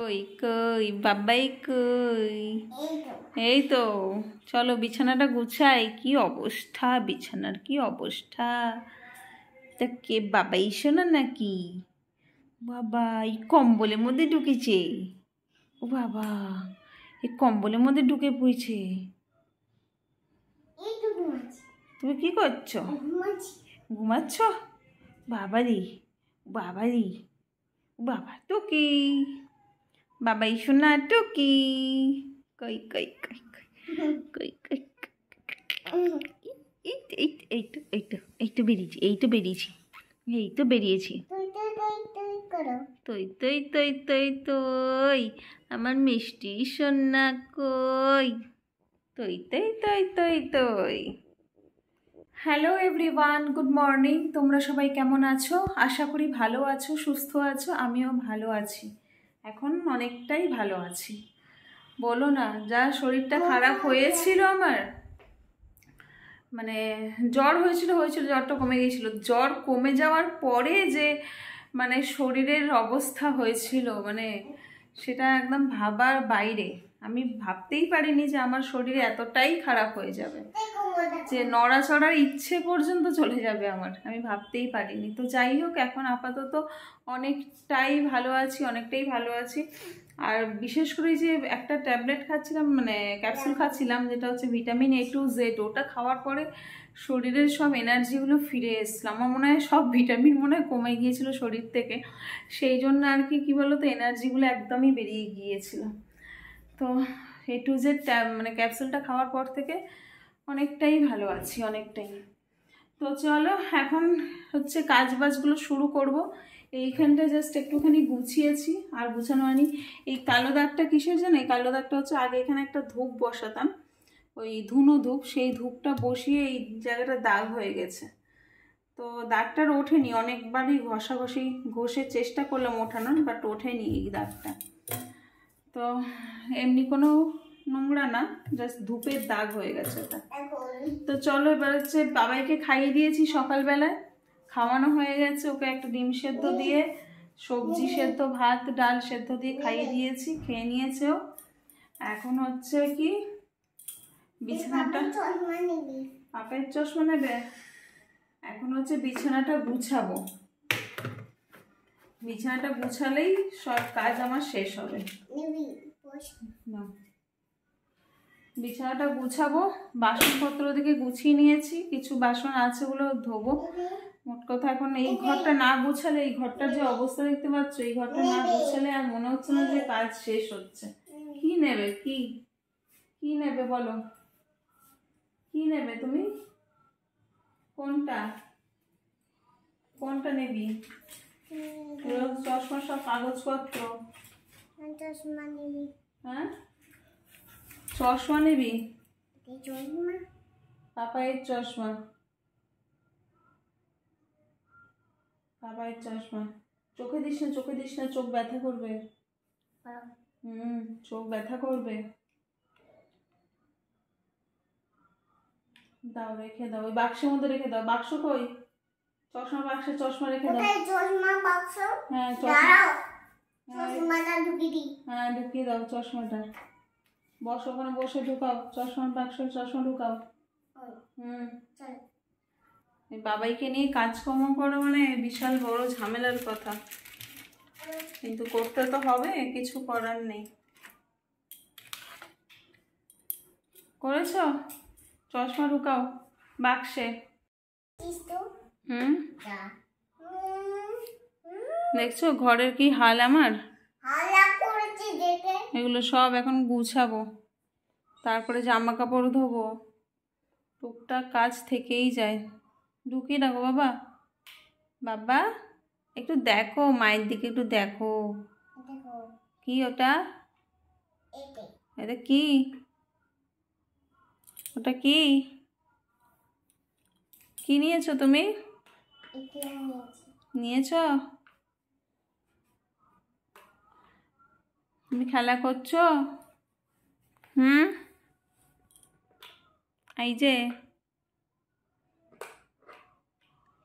কই কই বাবাই কই এই তো চলো বিছানাটা গুছাই কি অবস্থা বিছানার কি অবস্থা তা কে বাবাই শোনা নাকি বাবা এই কম্বলের মধ্যে ঢুকেছে ও বাবা এই কম্বলের মধ্যে ঢুকে পড়েছে তুমি কি করছো ঘুমাচ্ছ বাবারি বাবারি বাবা তো কি বাবাই শোনা টুকি কই কই কই কই কই এই তো এই তো এই তো বেরিয়েছি এই তো বেরিয়েছি এই তো বেরিয়েছি তৈ তৈ তৈ তৈ তৈ আমার মিষ্টি সোনা কই তৈ তৈ তৈ তৈ তৈ হ্যালো এভরিওয়ান গুড মর্নিং তোমরা সবাই কেমন আছো আশা করি ভালো আছো সুস্থ আছো আমিও ভালো আছি এখন অনেকটাই ভালো আছি বলো না যা শরীরটা হ্যাঁ, খারাপ হ্যাঁ, হয়েছিল হ্যাঁ। আমার মানে জ্বর হয়েছিল হয়েছিল জ্বরটা কমে গিয়েছিল জ্বর কমে যাওয়ার পরে যে মানে শরীরের অবস্থা হয়েছিল মানে সেটা একদম ভাবার বাইরে আমি ভাবতেই পারিনি যে আমার শরীর এতটাই খারাপ হয়ে যাবে যে নড়াচড়ার ইচ্ছে পর্যন্ত চলে যাবে আমার আমি ভাবতেই পারিনি তো যাই হোক এখন আপাতত অনেকটাই ভালো আছি অনেকটাই ভালো আছি আর বিশেষ করে যে একটা ট্যাবলেট খাচ্ছিলাম মানে ক্যাপসুল হ্যাঁ। খাচ্ছিলাম যেটা হচ্ছে ভিটামিন এ টু জেড ওটা খাওয়ার পরে শরীরের সব এনার্জিগুলো ফিরে এসেছিলো আমার মনে হয় সব ভিটামিন মনে হয় কমে গিয়েছিলো শরীর থেকে সেই জন্য আর কি কী বলতো এনার্জিগুলো একদমই বেরিয়ে গিয়েছিলো তো এ টু জেড মানে ক্যাপসুলটা খাওয়ার পর থেকে অনেকটাই ভালো আছি অনেকটাই তো চলো এখন হচ্ছে কাজ বাজগুলো শুরু করব এইখানটা জাস্ট একটুখানি গুছিয়েছি আর গুছানো হয়নি এই কালো দাগটা কিসের জন্য এই কালো দাগটা হচ্ছে আগে এখানে একটা ধূপ বসাতাম ওই ধুনো ধূপ সেই ধূপটা বসিয়ে এই জায়গাটা দাগ হয়ে গেছে তো দাগটার ওঠেনি অনেকবারই ঘষাঘষি ঘষে চেষ্টা করলাম ওঠানোর বাট ওঠেনি এই দাগটা তো এমনি কোনো নোংরা না জাস্ট ধূপের দাগ হয়ে গেছে ওটা তো চলো এবার হচ্ছে বাবাইকে খাইয়ে দিয়েছি সকালবেলায় খাওয়ানো হয়ে গেছে ওকে একটা ডিম সেদ্ধ দিয়ে সবজি সেদ্ধ ভাত ডাল সেদ্ধ দিয়ে খাইয়ে দিয়েছি খেয়ে নিয়েছে ও এখন হচ্ছে কি বিছানাটা আপের চশমা নেবে এখন হচ্ছে বিছানাটা গুছাবো বিছানাটা গুছালেই সব কাজ আমার শেষ হবে বিছানাটা গুছাবো বাসনপত্র দিকে গুছিয়ে নিয়েছি কিছু বাসন আছে বলে ধোবো মোট কথা এখন এই ঘরটা না গুছালে এই ঘরটার যে অবস্থা দেখতে পাচ্ছ এই ঘরটা না গুছালে আর মনে হচ্ছে না যে কাজ শেষ হচ্ছে কি নেবে কি কি নেবে বলো কি নেবে তুমি কোনটা কোনটা নেবি চশমা সব কাগজপত্র চশমা নিবি হ্যাঁ চশমা নিবি পাপায়ের চশমা পাপায়ের চশমা চোখে দিস না চোখে দিস না চোখ ব্যথা করবে হ্যাঁ। হুম চোখ ব্যথা করবে দাও রেখে দাও ওই বাক্সের মধ্যে রেখে দাও বাক্স কই চশমা বাক্সে চশমা রেখে দাও চশমা বাক্স হ্যাঁ চশমাটা হ্যাঁ। ঢুকিয়ে হ্যাঁ ঢুকিয়ে দাও চশমাটা বসো ওখানে বসে ঢুকাও চশমা বাক্সে চশমা ঢুকাও হুম বাবাইকে নিয়ে কাজকর্ম করো মানে বিশাল বড় ঝামেলার কথা কিন্তু করতে তো হবে কিছু করার নেই করেছ চশমা ঢুকাও বাক্সে হুম দেখছো ঘরের কি হাল আমার এগুলো সব এখন গুছাবো তারপরে জামা কাপড় ধোবো টুকটাক কাজ থেকেই যায় ঢুকিয়ে দেখো বাবা বাবা একটু দেখো মায়ের দিকে একটু দেখো কি ওটা এটা কি ওটা কি কি নিয়েছো তুমি নিয়েছ তুমি খেলা করছো হুম এই যে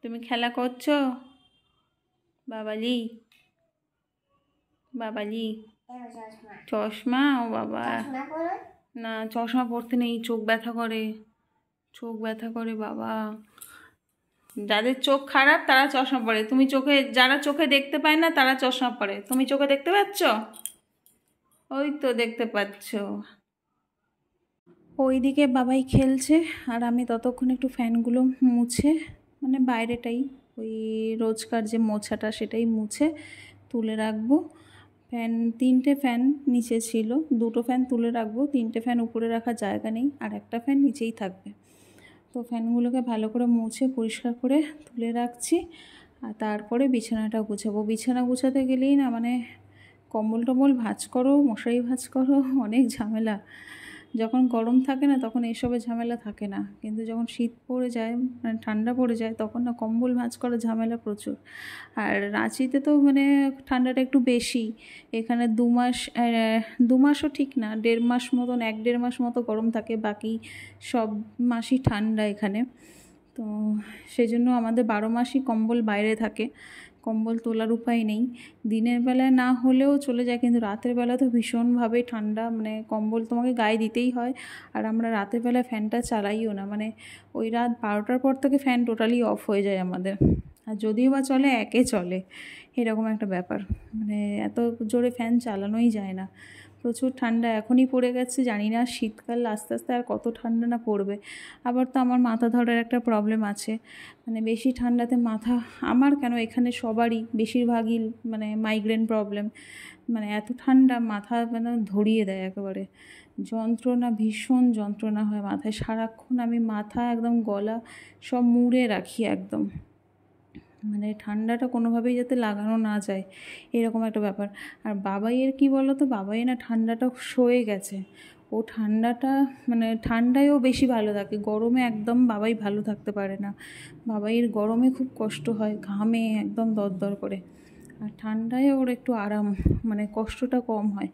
তুমি খেলা করছো বাবালি বাবালি চশমা ও বাবা না চশমা পরতে নেই চোখ ব্যথা করে চোখ ব্যথা করে বাবা যাদের চোখ খারাপ তারা চশমা পরে তুমি চোখে যারা চোখে দেখতে পায় না তারা চশমা পরে তুমি চোখে দেখতে পাচ্ছ ওই তো দেখতে পাচ্ছ ওইদিকে বাবাই খেলছে আর আমি ততক্ষণ একটু ফ্যানগুলো মুছে মানে বাইরেটাই ওই রোজকার যে মোছাটা সেটাই মুছে তুলে রাখবো ফ্যান তিনটে ফ্যান নিচে ছিল দুটো ফ্যান তুলে রাখবো তিনটে ফ্যান উপরে রাখার জায়গা নেই আর একটা ফ্যান নিচেই থাকবে তো ফ্যানগুলোকে ভালো করে মুছে পরিষ্কার করে তুলে রাখছি আর তারপরে বিছানাটা গুছাবো বিছানা গুছাতে গেলেই না মানে কম্বল টম্বল ভাজ করো মশারি ভাজ করো অনেক ঝামেলা যখন গরম থাকে না তখন এইসবের ঝামেলা থাকে না কিন্তু যখন শীত পড়ে যায় মানে ঠান্ডা পড়ে যায় তখন না কম্বল ভাঁজ করার ঝামেলা প্রচুর আর রাঁচিতে তো মানে ঠান্ডাটা একটু বেশি এখানে দু মাস দু মাসও ঠিক না দেড় মাস মতন এক দেড় মাস মতো গরম থাকে বাকি সব মাসই ঠান্ডা এখানে তো সেই জন্য আমাদের বারো মাসই কম্বল বাইরে থাকে কম্বল তোলার উপায় নেই দিনের বেলায় না হলেও চলে যায় কিন্তু রাতের বেলা তো ভীষণভাবে ঠান্ডা মানে কম্বল তোমাকে গায়ে দিতেই হয় আর আমরা রাতের বেলা ফ্যানটা চালাইও না মানে ওই রাত বারোটার পর থেকে ফ্যান টোটালি অফ হয়ে যায় আমাদের আর যদিও বা চলে একে চলে এরকম একটা ব্যাপার মানে এত জোরে ফ্যান চালানোই যায় না প্রচুর ঠান্ডা এখনই পড়ে গেছে জানি না শীতকাল আস্তে আস্তে আর কত ঠান্ডা না পড়বে আবার তো আমার মাথা ধরার একটা প্রবলেম আছে মানে বেশি ঠান্ডাতে মাথা আমার কেন এখানে সবারই বেশিরভাগই মানে মাইগ্রেন প্রবলেম মানে এত ঠান্ডা মাথা মানে ধরিয়ে দেয় একেবারে যন্ত্রণা ভীষণ যন্ত্রণা হয় মাথায় সারাক্ষণ আমি মাথা একদম গলা সব মুড়ে রাখি একদম মানে ঠান্ডাটা কোনোভাবেই যাতে লাগানো না যায় এরকম একটা ব্যাপার আর বাবাইয়ের কী বলো তো বাবাই না ঠান্ডাটা সয়ে গেছে ও ঠান্ডাটা মানে ঠান্ডায়ও বেশি ভালো থাকে গরমে একদম বাবাই ভালো থাকতে পারে না বাবাইয়ের গরমে খুব কষ্ট হয় ঘামে একদম দরদর করে আর ঠান্ডায় ওর একটু আরাম মানে কষ্টটা কম হয়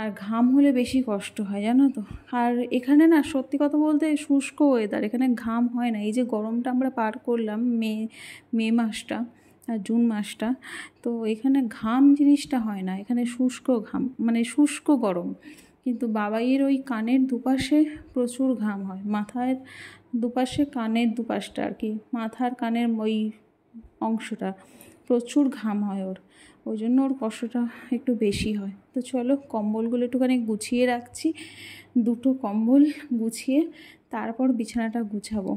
আর ঘাম হলে বেশি কষ্ট হয় জানো তো আর এখানে না সত্যি কথা বলতে শুষ্ক ওয়েদার এখানে ঘাম হয় না এই যে গরমটা আমরা পার করলাম মে মে মাসটা আর জুন মাসটা তো এখানে ঘাম জিনিসটা হয় না এখানে শুষ্ক ঘাম মানে শুষ্ক গরম কিন্তু বাবাইয়ের ওই কানের দুপাশে প্রচুর ঘাম হয় মাথার দুপাশে কানের দুপাশটা আর কি মাথার কানের ওই অংশটা প্রচুর ঘাম হয় ওর ওই জন্য ওর কষ্টটা একটু বেশি হয় তো চলো কম্বলগুলো একটুখানি গুছিয়ে রাখছি দুটো কম্বল গুছিয়ে তারপর বিছানাটা গুছাবো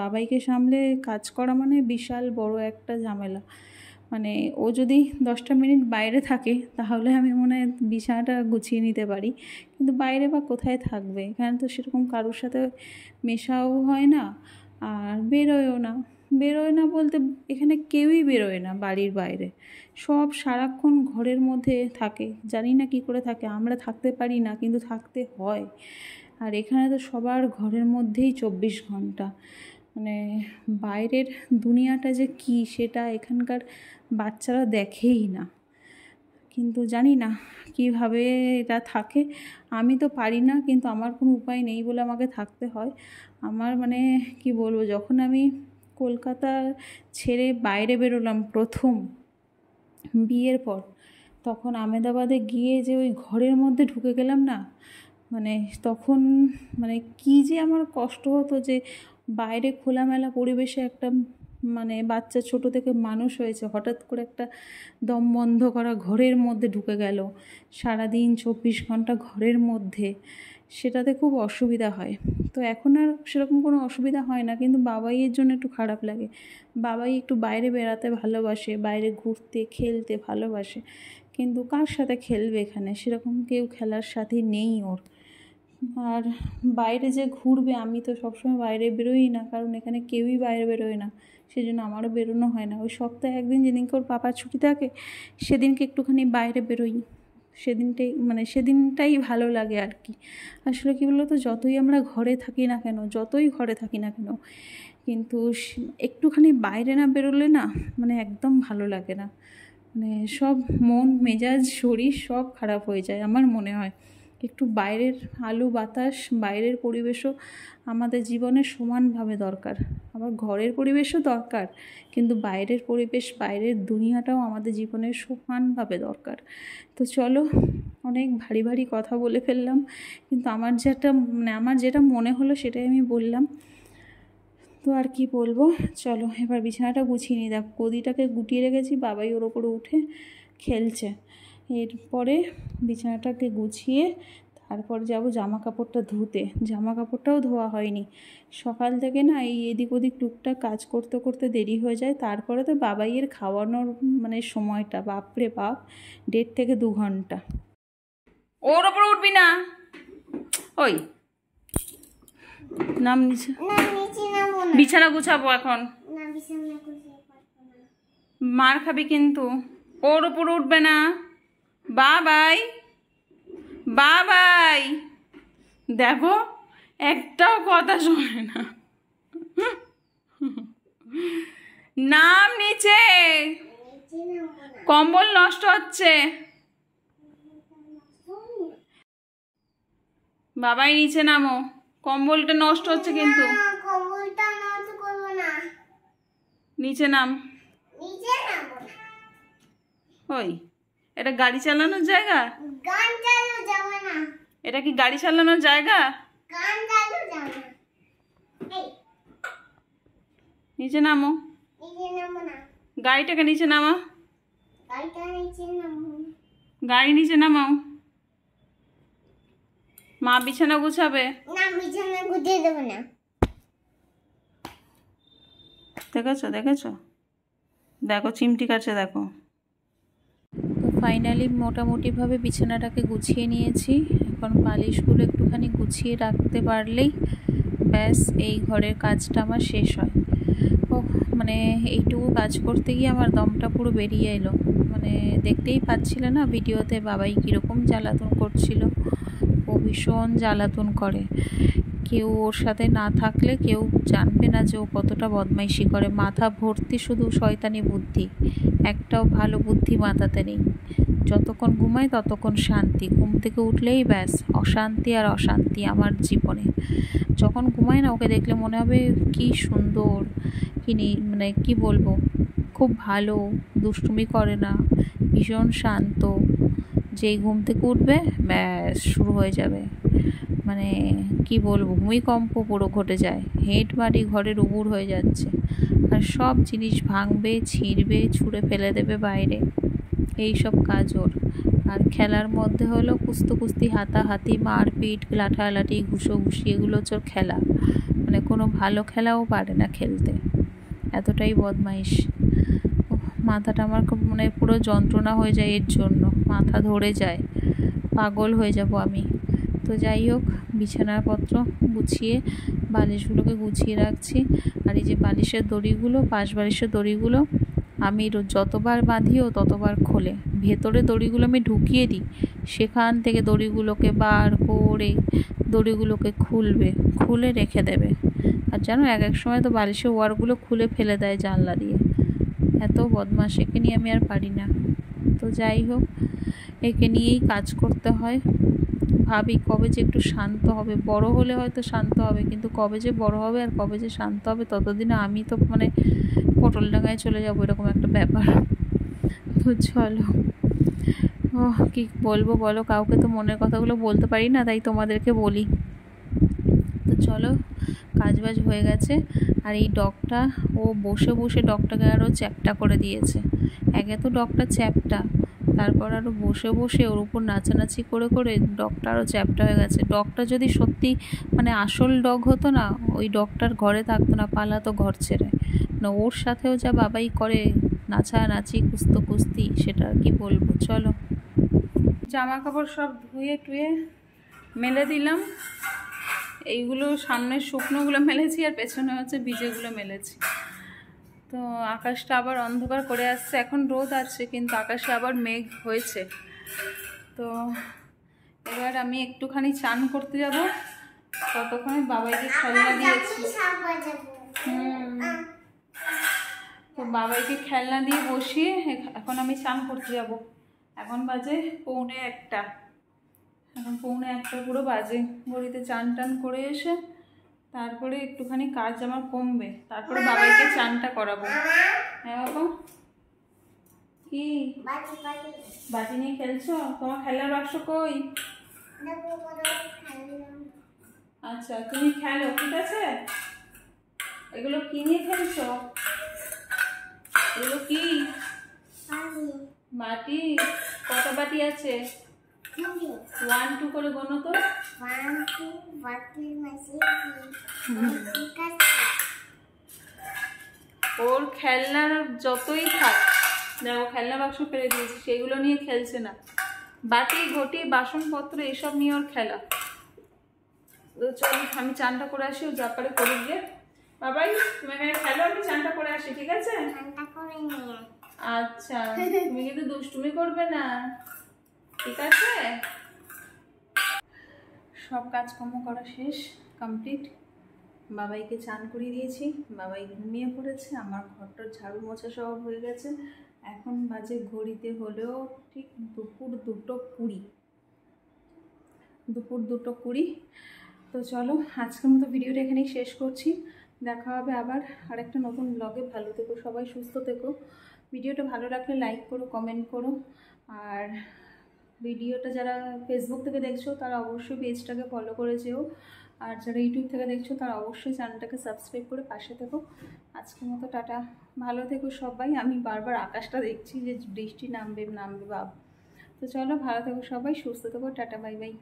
বাবাইকে সামলে কাজ করা মানে বিশাল বড় একটা ঝামেলা মানে ও যদি দশটা মিনিট বাইরে থাকে তাহলে আমি মনে হয় বিছানাটা গুছিয়ে নিতে পারি কিন্তু বাইরে বা কোথায় থাকবে এখানে তো সেরকম কারোর সাথে মেশাও হয় না আর বেরোয়ও না বেরোয় না বলতে এখানে কেউই বেরোয় না বাড়ির বাইরে সব সারাক্ষণ ঘরের মধ্যে থাকে জানি না কি করে থাকে আমরা থাকতে পারি না কিন্তু থাকতে হয় আর এখানে তো সবার ঘরের মধ্যেই চব্বিশ ঘন্টা মানে বাইরের দুনিয়াটা যে কি সেটা এখানকার বাচ্চারা দেখেই না কিন্তু জানি না কিভাবে এটা থাকে আমি তো পারি না কিন্তু আমার কোনো উপায় নেই বলে আমাকে থাকতে হয় আমার মানে কি বলবো যখন আমি কলকাতা ছেড়ে বাইরে বেরোলাম প্রথম বিয়ের পর তখন আমেদাবাদে গিয়ে যে ওই ঘরের মধ্যে ঢুকে গেলাম না মানে তখন মানে কি যে আমার কষ্ট হতো যে বাইরে খোলামেলা পরিবেশে একটা মানে বাচ্চা ছোট থেকে মানুষ হয়েছে হঠাৎ করে একটা দম বন্ধ করা ঘরের মধ্যে ঢুকে গেল সারাদিন চব্বিশ ঘন্টা ঘরের মধ্যে সেটাতে খুব অসুবিধা হয় তো এখন আর সেরকম কোনো অসুবিধা হয় না কিন্তু বাবাইয়ের জন্য একটু খারাপ লাগে বাবাই একটু বাইরে বেড়াতে ভালোবাসে বাইরে ঘুরতে খেলতে ভালোবাসে কিন্তু কার সাথে খেলবে এখানে সেরকম কেউ খেলার সাথে নেই ওর আর বাইরে যে ঘুরবে আমি তো সবসময় বাইরে বেরোই না কারণ এখানে কেউই বাইরে বেরোয় না সেই জন্য আমারও বেরোনো হয় না ওই সপ্তাহে একদিন যেদিনকে ওর পাপা ছুটি থাকে সেদিনকে একটুখানি বাইরে বেরোই সেদিনটাই মানে সেদিনটাই ভালো লাগে আর কি আসলে কী বলতো যতই আমরা ঘরে থাকি না কেন যতই ঘরে থাকি না কেন কিন্তু একটুখানি বাইরে না বেরোলে না মানে একদম ভালো লাগে না মানে সব মন মেজাজ শরীর সব খারাপ হয়ে যায় আমার মনে হয় একটু বাইরের আলো বাতাস বাইরের পরিবেশও আমাদের জীবনে সমানভাবে দরকার আবার ঘরের পরিবেশও দরকার কিন্তু বাইরের পরিবেশ বাইরের দুনিয়াটাও আমাদের জীবনে সমানভাবে দরকার তো চলো অনেক ভারী ভারী কথা বলে ফেললাম কিন্তু আমার যেটা মানে আমার যেটা মনে হলো সেটাই আমি বললাম তো আর কি বলবো চলো এবার বিছানাটা গুছিয়ে নিই দেখ গদিটাকে গুটিয়ে রেখেছি বাবাই ওর ওপরে উঠে খেলছে এরপরে বিছানাটাকে গুছিয়ে তারপর যাব জামা কাপড়টা ধুতে জামা কাপড়টাও ধোয়া হয়নি সকাল থেকে না এই এদিক ওদিক টুকটাক কাজ করতে করতে দেরি হয়ে যায় তারপরে তো বাবাইয়ের খাওয়ানোর মানে সময়টা বাপরে বাপ দেড় থেকে দু ঘন্টা ওর ওপর উঠবি না ওই নাম বিছানা গুছাবো এখন মার খাবি কিন্তু ওর ওপর উঠবে না বাবাই বাবাই দেখো একটাও কথা শোনে না নাম নিচে কম্বল নষ্ট হচ্ছে বাবাই নিচে নামো কম্বলটা নষ্ট হচ্ছে কিন্তু নিচে নাম ওই এটা গাড়ি চালানোর জায়গা গান চালানো যাবে না এটা কি গাড়ি চালানোর জায়গা গান চালানো যাবে না নিচে নামো নিচে নামো না গাড়িটাকে নিচে নামা গাড়িটা নিচে নামো গাড়ি নিচে নামাও মা বিছানা গুছাবে না বিছানা গুছিয়ে দেব না দেখেছো দেখেছো দেখো চিমটি কাছে দেখো ফাইনালি মোটামুটিভাবে বিছানাটাকে গুছিয়ে নিয়েছি এখন বালিশগুলো একটুখানি গুছিয়ে রাখতে পারলেই ব্যাস এই ঘরের কাজটা আমার শেষ হয় ও মানে এইটুকু কাজ করতে গিয়ে আমার দমটা পুরো বেরিয়ে এলো মানে দেখতেই পাচ্ছিল না ভিডিওতে বাবাই কীরকম জ্বালাতন করছিল ও ভীষণ জ্বালাতন করে কেউ ওর সাথে না থাকলে কেউ জানবে না যে ও কতটা বদমাইশি করে মাথা ভর্তি শুধু শয়তানি বুদ্ধি একটাও ভালো বুদ্ধি মাথাতে নেই যতক্ষণ ঘুমায় ততক্ষণ শান্তি ঘুম থেকে উঠলেই ব্যাস অশান্তি আর অশান্তি আমার জীবনে যখন ঘুমায় না ওকে দেখলে মনে হবে কি সুন্দর কি মানে কি বলবো খুব ভালো দুষ্টুমি করে না ভীষণ শান্ত যেই ঘুম থেকে উঠবে ব্যাস শুরু হয়ে যাবে মানে কি বলবো ভূমিকম্প পুরো ঘটে যায় হেড বাড়ি ঘরের উবুর হয়ে যাচ্ছে আর সব জিনিস ভাঙবে ছিঁড়বে ছুঁড়ে ফেলে দেবে বাইরে এই সব কাজ ওর আর খেলার মধ্যে হলো কুস্তো কুস্তি হাতাহাতি মারপিট লাঠালাঠি ঘুষো ঘুষি এগুলো হচ্ছে ওর খেলা মানে কোনো ভালো খেলাও পারে না খেলতে এতটাই বদমাইশ মাথাটা আমার মানে পুরো যন্ত্রণা হয়ে যায় এর জন্য মাথা ধরে যায় পাগল হয়ে যাব আমি তো যাই হোক পত্র গুছিয়ে বালিশগুলোকে গুছিয়ে রাখছি আর এই যে বালিশের দড়িগুলো পাশ বালিশের দড়িগুলো আমি যতবার বাঁধিও ততবার খোলে ভেতরে দড়িগুলো আমি ঢুকিয়ে দিই সেখান থেকে দড়িগুলোকে বার করে দড়িগুলোকে খুলবে খুলে রেখে দেবে আর জানো এক এক সময় তো বালিশের ওয়ারগুলো খুলে ফেলে দেয় জানলা দিয়ে এত বদমাস একে নিয়ে আমি আর পারি না তো যাই হোক একে নিয়েই কাজ করতে হয় ভাবি কবে যে একটু শান্ত হবে বড় হলে হয়তো শান্ত হবে কিন্তু কবে যে বড় হবে আর কবে যে শান্ত হবে ততদিনে আমি তো মানে পটল ডাঙায় চলে যাবো এরকম একটা ব্যাপার তো চলো ও কী বলবো বলো কাউকে তো মনের কথাগুলো বলতে পারি না তাই তোমাদেরকে বলি তো চলো কাজবাজ হয়ে গেছে আর এই ডগটা ও বসে বসে ডগটাকে আরও চ্যাপটা করে দিয়েছে একে তো ডগটা চ্যাপটা তারপর আরও বসে বসে ওর উপর নাচানাচি করে করে ডগটা আরও চ্যাপ্টা হয়ে গেছে ডগটা যদি সত্যি মানে আসল ডগ হতো না ওই ডগটার ঘরে থাকতো না পালাতো ঘর ছেড়ে না মানে ওর সাথেও যা বাবাই করে নাচানাচি কুস্তো কুস্তি সেটা কি বলবো চলো জামা কাপড় সব ধুয়ে টুয়ে মেলে দিলাম এইগুলো সামনের শুকনোগুলো মেলেছি আর পেছনে হচ্ছে বীজেগুলো মেলেছি তো আকাশটা আবার অন্ধকার করে আসছে এখন রোদ আছে কিন্তু আকাশে আবার মেঘ হয়েছে তো এবার আমি একটুখানি চান করতে যাব ততক্ষণে বাবাইকে খেলনা দিয়েছি তো বাবাইকে খেলনা দিয়ে বসিয়ে এখন আমি চান করতে যাব এখন বাজে পৌনে একটা এখন পৌনে একটা পুরো বাজে বড়িতে চান টান করে এসে তারপরে একটুখানি কাজ আমার কমবে তারপরে বাবাইকে চানটা করাবো হ্যাঁ বাবা কি বাজি নিয়ে খেলছো তোমার খেলার বাক্স কই আচ্ছা তুমি খেলো ঠিক আছে এগুলো কি নিয়ে খেলছো এগুলো কি মাটি কত বাটি আছে ওয়ান টু করে ওর খেলনার যতই থাক দেখো খেলনা বাক্স ফেলে দিয়েছি সেগুলো নিয়ে খেলছে না বাটি ঘটি বাসনপত্র এসব নিয়ে ওর খেলা চল আমি চানটা করে আসি ও জাপারে করে গিয়ে বাবাই তুমি এখানে খেলো আমি চানটা করে আসি ঠিক আছে আচ্ছা তুমি কিন্তু দুষ্টুমি করবে না ঠিক আছে সব কাজকর্ম করা শেষ কমপ্লিট বাবাইকে চান করিয়ে দিয়েছি বাবাই ঘুমিয়ে পড়েছে আমার ঘরটা ঝাড়ু মোছা সব হয়ে গেছে এখন বাজে ঘড়িতে হলেও ঠিক দুপুর দুটো কুড়ি দুপুর দুটো কুড়ি তো চলো আজকের মতো ভিডিওটা এখানেই শেষ করছি দেখা হবে আবার আরেকটা নতুন ব্লগে ভালো থেকো সবাই সুস্থ থেকো ভিডিওটা ভালো লাগলে লাইক করো কমেন্ট করো আর ভিডিওটা যারা ফেসবুক থেকে দেখছো তারা অবশ্যই পেজটাকে ফলো করে যেও আর যারা ইউটিউব থেকে দেখছো তারা অবশ্যই চ্যানেলটাকে সাবস্ক্রাইব করে পাশে থেকো আজকের মতো টাটা ভালো থেকো সবাই আমি বারবার আকাশটা দেখছি যে বৃষ্টি নামবে নামবে বাপ তো চলো ভালো থেকো সবাই সুস্থ থেকো টাটা বাই বাই